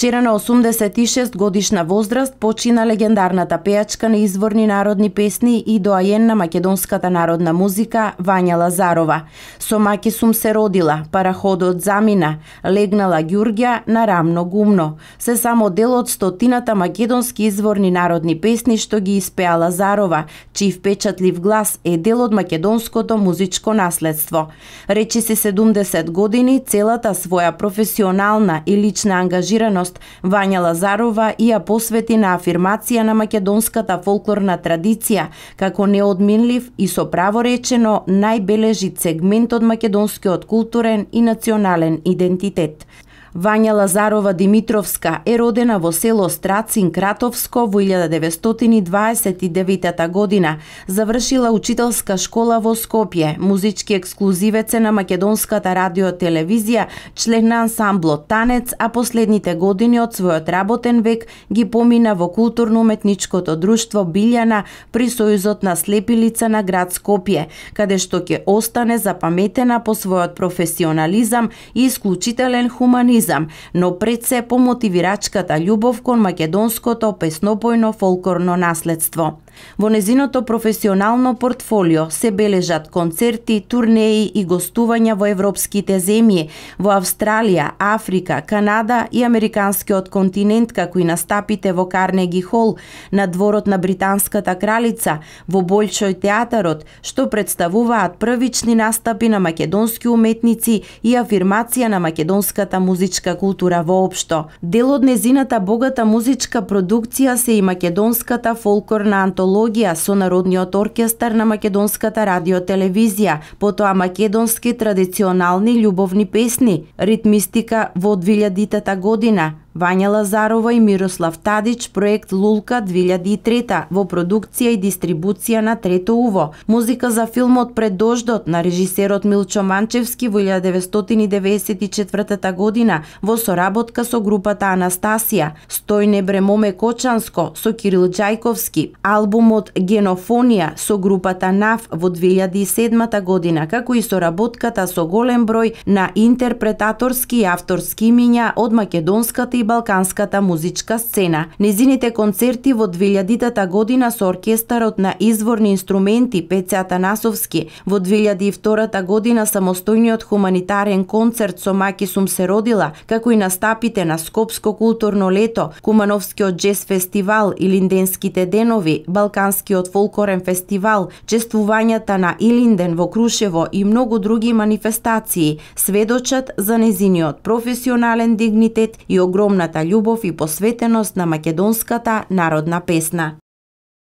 Вчера на 86 годишна возраст почина легендарната пејачка на изворни народни песни и доаен на македонската народна музика Вања Лазарова. Со маки сум се родила, параходот замина, легнала Ѓургја на рамно гумно. Се само дел од стотината македонски изворни народни песни што ги испеа Лазарова, чиј впечатлив глас е дел од македонското музичко наследство. Речи се 70 години целата своја професионална и лична ангажираност собственост. Вања Лазарова и ја посвети на афирмација на македонската фолклорна традиција како неодминлив и со право речено најбележит сегмент од македонскиот културен и национален идентитет. Вања Лазарова Димитровска е родена во село Страцин Кратовско во 1929 година, завршила учителска школа во Скопје, музички ексклузивец на македонската радиотелевизија, член на ансамблот Танец, а последните години од својот работен век ги помина во културно-уметничкото друштво Билјана при Сојузот на слепилица на град Скопје, каде што ќе остане запаметена по својот професионализам и исклучителен хуманизм модернизам, но пред се по мотивирачката љубов кон македонското песнопојно фолклорно наследство. Во незиното професионално портфолио се бележат концерти, турнеи и гостувања во европските земји, во Австралија, Африка, Канада и американскиот континент, како и настапите во Карнеги Хол, на дворот на британската кралица, во Болшој театарот, што представуваат првични настапи на македонски уметници и афирмација на македонската музичка музичка култура воопшто. Дел од незината богата музичка продукција се и македонската фолклорна антологија со Народниот оркестар на Македонската радиотелевизија, потоа македонски традиционални љубовни песни, ритмистика во 2000-та година, Вања Лазарова и Мирослав Тадич, проект Лулка 2003 во продукција и дистрибуција на Трето Уво. Музика за филмот Пред дождот на режисерот Милчо Манчевски во 1994 година во соработка со групата Анастасија, Стојне Бремоме Кочанско со Кирил Джајковски, албумот Генофонија со групата НАФ во 2007 година, како и соработката со голем број на интерпретаторски и авторски имиња од македонската и балканската музичка сцена. Незините концерти во 2000-та година со оркестарот на изворни инструменти Пеца Танасовски, во 2002-та година самостојниот хуманитарен концерт со Маки сум се родила, како и настапите на Скопско културно лето, Кумановскиот джез фестивал и Линденските денови, Балканскиот фолкорен фестивал, чествувањата на Илинден во Крушево и многу други манифестации сведочат за незиниот професионален дигнитет и огромен огромната љубов и посветеност на македонската народна песна.